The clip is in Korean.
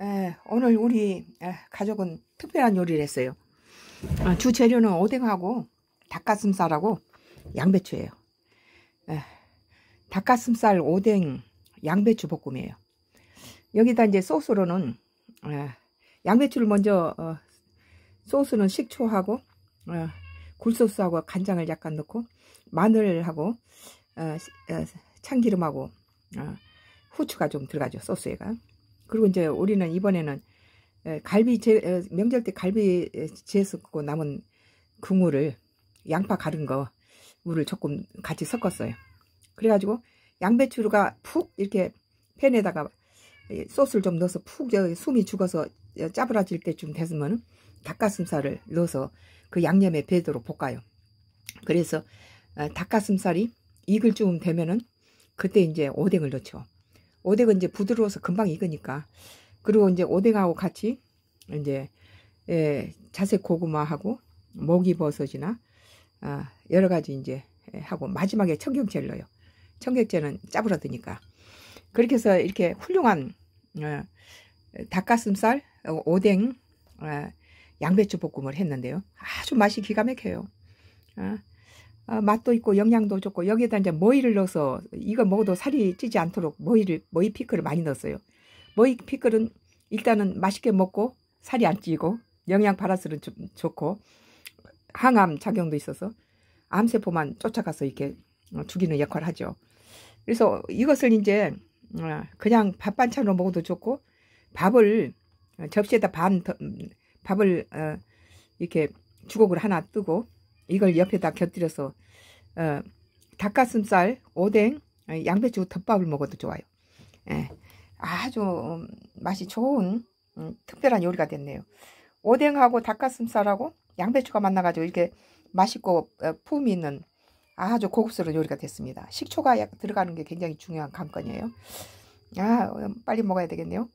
에, 예, 오늘 우리 에, 예, 가족은 특별한 요리를 했어요. 아, 주 재료는 오뎅하고 닭가슴살하고 양배추예요. 에, 예, 닭가슴살 오뎅 양배추 볶음이에요. 여기다 이제 소스로는 양배추를 먼저 어, 소스는 식초하고 어, 굴소스하고 간장을 약간 넣고 마늘하고 어, 어 참기름하고 어, 후추가 좀 들어가죠 소스에가 그리고 이제 우리는 이번에는 갈비 제, 명절 때 갈비 재었고 그 남은 국물을 양파 갈은 거 물을 조금 같이 섞었어요. 그래가지고 양배추가 푹 이렇게 팬에다가 소스를 좀 넣어서 푹 숨이 죽어서 짜부라질 때쯤 됐으면 닭가슴살을 넣어서 그 양념에 배도록 볶아요. 그래서 어, 닭가슴살이 익을 쯤 되면은 그때 이제 오뎅을 넣죠. 오뎅은 이제 부드러워서 금방 익으니까. 그리고 이제 오뎅하고 같이 이제 예, 자색 고구마하고 목이버섯이나 아, 여러 가지 이제 하고 마지막에 청경채를 넣어요. 청경채는 짜부라드니까. 그렇게 해서 이렇게 훌륭한 어, 닭가슴살, 어, 오뎅, 어, 양배추 볶음을 했는데요. 아주 맛이 기가 막혀요. 어. 어, 맛도 있고 영양도 좋고 여기에다 이제 머이를 넣어서 이거 먹어도 살이 찌지 않도록 머이를머이 피클을 많이 넣었어요. 머이 피클은 일단은 맛있게 먹고 살이 안 찌고 영양 바라스는 좋고 항암 작용도 있어서 암세포만 쫓아가서 이렇게 어, 죽이는 역할을 하죠. 그래서 이것을 이제 어, 그냥 밥 반찬으로 먹어도 좋고 밥을 접시에다 반 음, 밥을 이렇게 주걱을 하나 뜨고 이걸 옆에다 곁들여서 어, 닭가슴살, 오뎅, 양배추 덮밥을 먹어도 좋아요. 예, 아주 음, 맛이 좋은 음, 특별한 요리가 됐네요. 오뎅하고 닭가슴살하고 양배추가 만나가지고 이렇게 맛있고 어, 품이 있는 아주 고급스러운 요리가 됐습니다. 식초가 들어가는 게 굉장히 중요한 관건이에요. 아 어, 빨리 먹어야 되겠네요.